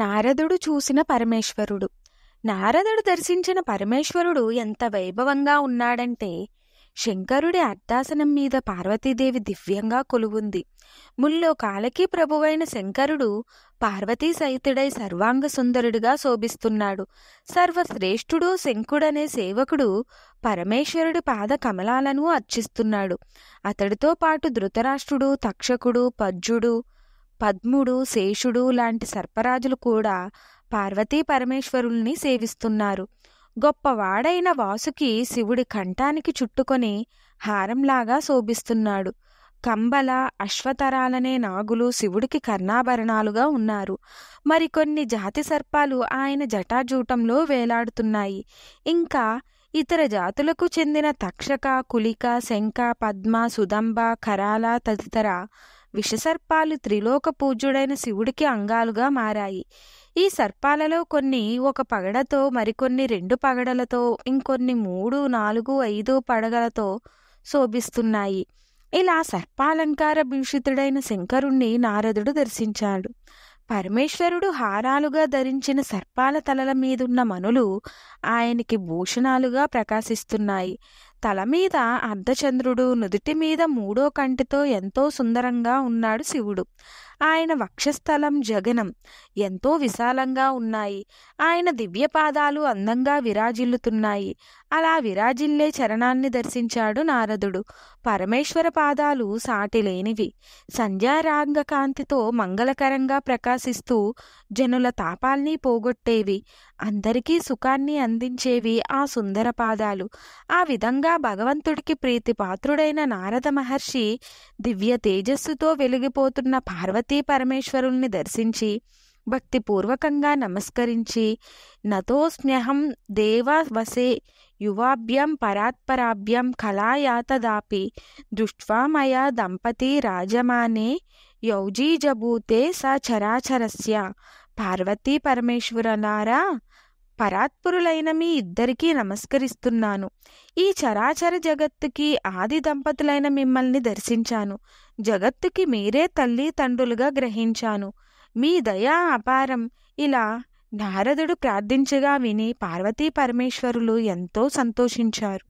నారదుడు చూసిన పరమేశ్వరుడు నారదుడు దర్శించిన పరమేశ్వరుడు ఎంత వైభవంగా ఉన్నాడంటే శంకరుడి అర్ధాసనం మీద పార్వతీదేవి దివ్యంగా కొలువుంది ముల్లో కాలకీ ప్రభువైన శంకరుడు పార్వతీ సహితుడై సర్వాంగ సుందరుడిగా శోభిస్తున్నాడు సర్వశ్రేష్ఠుడు శంకుడనే సేవకుడు పరమేశ్వరుడి పాద కమలాలను అర్చిస్తున్నాడు అతడితో పాటు ధృతరాష్ట్రుడు తక్షకుడు పజ్జుడు పద్ముడు శేషుడు లాంటి సర్పరాజులు కూడా పార్వతీ పరమేశ్వరుల్ని సేవిస్తున్నారు గొప్పవాడైన వాసుకి శివుడి కంఠానికి చుట్టుకొని హారంలాగా శోభిస్తున్నాడు కంబల అశ్వతరాలనే నాగులు శివుడికి కర్ణాభరణాలుగా ఉన్నారు మరికొన్ని జాతి సర్పాలు ఆయన జటాజూటంలో వేలాడుతున్నాయి ఇంకా ఇతర జాతులకు చెందిన తక్షక కులిక శంఖ పద్మ సుదంబ కరాల తదితర విషసర్పాలు త్రిలోక పూజ్యుడైన శివుడికి అంగాలుగా మారాయి ఈ సర్పాలలో కొన్ని ఒక పగడతో మరికొన్ని రెండు పగడలతో ఇంకొన్ని మూడు నాలుగు ఐదు పడగలతో శోభిస్తున్నాయి ఇలా సర్పాలంకార భీషితుడైన శంకరుణ్ణి నారదుడు దర్శించాడు పరమేశ్వరుడు హారాలుగా ధరించిన సర్పాల తలల మీదున్న మనులు ఆయనకి భూషణాలుగా ప్రకాశిస్తున్నాయి తల మీద అర్ధచంద్రుడు నుదుటి మీద మూడో కంటితో ఎంతో సుందరంగా ఉన్నాడు శివుడు ఆయన వక్షస్థలం జగనం ఎంతో విశాలంగా ఉన్నాయి ఆయన దివ్యపాదాలు అందంగా విరాజిల్లుతున్నాయి అలా విరాజిల్లే చరణాన్ని దర్శించాడు నారదుడు పరమేశ్వర పాదాలు సాటిలేనివి సంధ్యారాంగ కాంతితో మంగళకరంగా ప్రకాశిస్తూ జనుల తాపాల్ని పోగొట్టేవి అందరికీ సుఖాన్ని అందించేవి ఆ సుందర పాదాలు ఆ విధంగా ద్వారా భగవంతుడికి ప్రీతిపాత్రుడైన నారద మహర్షి దివ్య తేజస్సుతో వెలిగిపోతున్న పార్వతీ పరమేశ్వరుల్ని దర్శించి భక్తిపూర్వకంగా నమస్కరించి నతోస్మ్యహం దేవవసే యువాభ్యం పరాత్పరాభ్యం కళాయాతదాపి మయా దంపతి రాజమానే యౌజీజభూతే స చరాచరస్య పార్వతీ పరమేశ్వరులారా పరాత్పురులైన మీ ఇద్దరికీ నమస్కరిస్తున్నాను ఈ చరాచర జగత్తుకి ఆది దంపతులైన మిమ్మల్ని దర్శించాను జగత్తుకి మీరే తల్లి తండ్రులుగా గ్రహించాను మీ దయా అపారం ఇలా నారదుడు ప్రార్థించగా విని పార్వతీ పరమేశ్వరులు ఎంతో సంతోషించారు